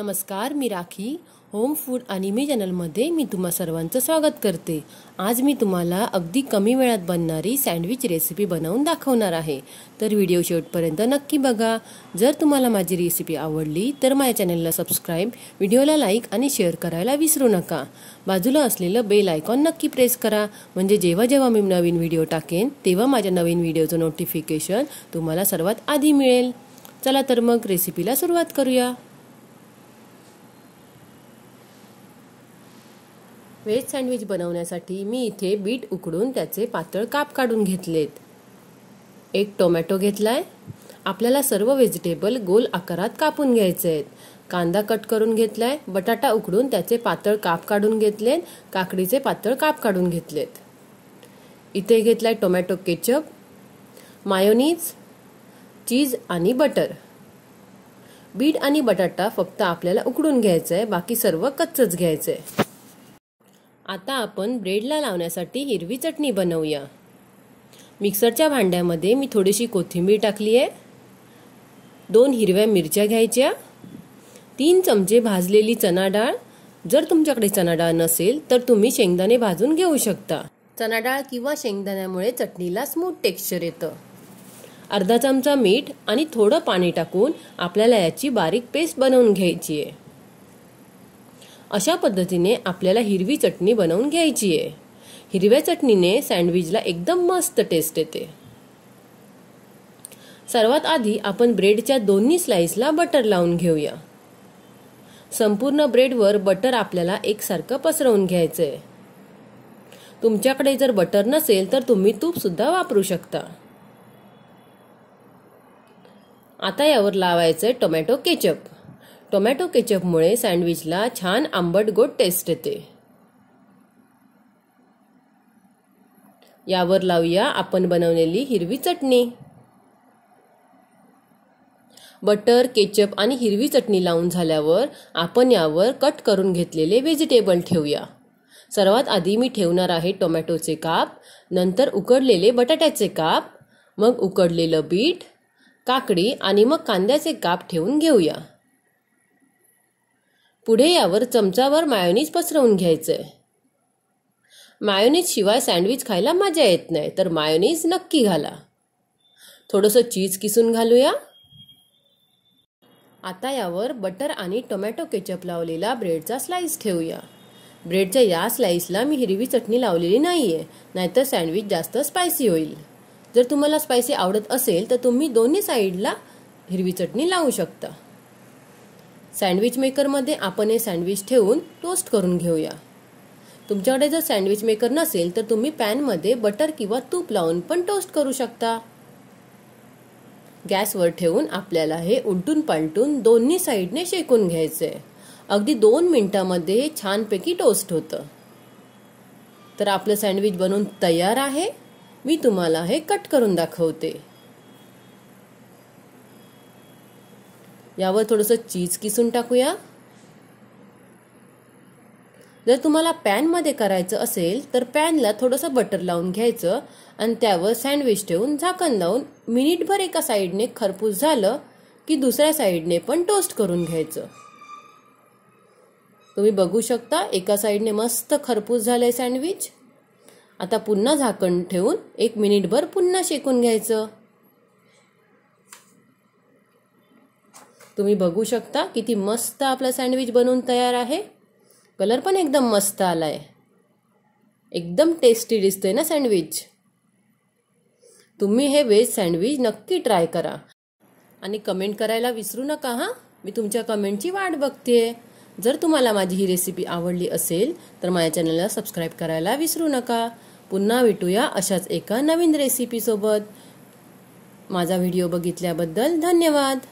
नमस्कार मी rakhi home food आणि मी चॅनलमध्ये मी तुम्हा सर्वांचं स्वागत करते आज मी तुम्हाला अगदी कमी वेळात बनणारी सँडविच रेसिपी बनवून दाखवणार आहे तर व्हिडिओ शेवटपर्यंत नक्की बघा जर तुम्हाला माझी रेसिपी आवडली तर माझ्या चॅनलला सबस्क्राईब व्हिडिओला लाईक आणि शेअर करायला विसरू नका बाजूला असलेलं बेल आयकॉन नक्की प्रेस करा म्हणजे जेव्हा जेव्हा मी नवीन व्हिडिओ टाकेन तेव्हा माझ्या नवीन व्हिडिओचं नोटिफिकेशन तुम्हाला सर्वात आधी मिळेल चला तर मग रेसिपीला सुरुवात करूया व्हेज सँडविच बनवण्यासाठी मी इथे बीट उकडून त्याचे पातळ काप काढून घेतलेत एक टोमॅटो घेतलाय आपल्याला सर्व व्हेजिटेबल गोल आकारात कापून घ्यायचे आहेत कांदा कट करून घेतलाय बटाटा उकडून त्याचे पातळ काप काढून घेतलेत काकडीचे पातळ काप काढून घेतलेत इथे घेतलाय टोमॅटो केचप मायोनीज चीज आणि बटर बीट आणि बटाटा फक्त आपल्याला उकडून घ्यायचं आहे बाकी सर्व कच्चच घ्यायचं आहे आता आपण ब्रेडला लावण्यासाठी हिरवी चटणी बनवूया मिक्सरच्या भांड्यामध्ये मी थोडीशी कोथिंबीर टाकली आहे दोन हिरव्या मिरच्या घ्यायच्या तीन चमचे भाजलेली चणा डाळ जर तुमच्याकडे चणा डाळ नसेल तर तुम्ही शेंगदाणे भाजून घेऊ शकता चणाडाळ डाळ किंवा शेंगदाण्यामुळे चटणीला स्मूथ टेक्स्चर येतं अर्धा चमचा मीठ आणि थोडं पाणी टाकून आपल्याला याची बारीक पेस्ट बनवून घ्यायची आहे अशा पद्धतीने आपल्याला हिरवी चटणी बनवून घ्यायची आहे हिरव्या चटणीने सँडविचला एकदम मस्त टेस्ट येते सर्वात आधी आपण ब्रेडच्या दोन्ही स्लाइसला बटर लावून घेऊया संपूर्ण ब्रेडवर बटर आपल्याला एकसारखं पसरवून घ्यायचं आहे तुमच्याकडे जर बटर नसेल तर तुम्ही तूप सुद्धा वापरू शकता आता यावर लावायचं आहे टोमॅटो केचप टोमॅटो केचपमुळे सँडविचला छान आंबट गोड टेस्ट येते यावर लावूया आपण बनवलेली हिरवी चटणी बटर केचप आणि हिरवी चटणी लावून झाल्यावर आपण यावर कट करून घेतलेले व्हेजिटेबल ठेवूया सर्वात आधी मी ठेवणार आहे टोमॅटोचे काप नंतर उकडलेले बटाट्याचे काप मग उकडलेलं बीट काकडी आणि मग कांद्याचे काप ठेवून घेऊया पुढे यावर चमचावर मायोनीज पसरवून घ्यायचं मायोनीज शिवाय सँडविच खायला मजा येत नाही तर मायोनीज नक्की घाला थोडंसं चीज किसून घालूया आता यावर बटर आणि टोमॅटो केचप लावलेला ब्रेडचा स्लाइस ठेवूया ब्रेडच्या या स्लाइसला मी हिरवी चटणी लावलेली नाही आहे नाहीतर सँडविच जास्त स्पायसी होईल जर तुम्हाला स्पायसी आवडत असेल तर तुम्ही दोन्ही साईडला हिरवी चटणी लावू शकता सँडविच मेकरमध्ये आपण हे सँडविच ठेवून टोस्ट करून घेऊया तुमच्याकडे जर सँडविच मेकर नसेल तर तुम्ही पॅनमध्ये बटर किंवा तूप लावून पण टोस्ट करू शकता गॅसवर ठेवून आपल्याला हे उलटून पालटून दोन्ही साईडने शेकून घ्यायचे अगदी दोन मिनिटांमध्ये हे छानपैकी टोस्ट होतं तर आपलं सँडविच बनवून तयार आहे मी तुम्हाला हे कट करून दाखवते यावर थोडंसं चीज किसून टाकूया जर तुम्हाला पॅनमध्ये करायचं असेल तर पॅनला थोडंसं बटर लावून घ्यायचं आणि त्यावर सँडविच ठेवून झाकण लावून मिनिटभर एका साईडने खरपूस झालं की दुसऱ्या साईडने पण टोस्ट करून घ्यायचं तुम्ही बघू शकता एका साईडने मस्त खरपूस झालंय सँडविच आता पुन्हा झाकण ठेवून एक मिनिटभर पुन्हा शेकून घ्यायचं तुम्ही बघू शकता किती मस्त आपला सँडविच बनवून तयार आहे कलर पण एकदम मस्त आला एकदम टेस्टी दिसतोय ना सँडविच तुम्ही हे वेज सँडविच नक्की ट्राय करा आणि कमेंट करायला विसरू नका हां मी तुमच्या कमेंटची वाट बघते जर तुम्हाला माझी ही रेसिपी आवडली असेल तर माझ्या चॅनलला सबस्क्राईब करायला विसरू नका पुन्हा भेटूया अशाच एका नवीन रेसिपीसोबत माझा व्हिडिओ बघितल्याबद्दल धन्यवाद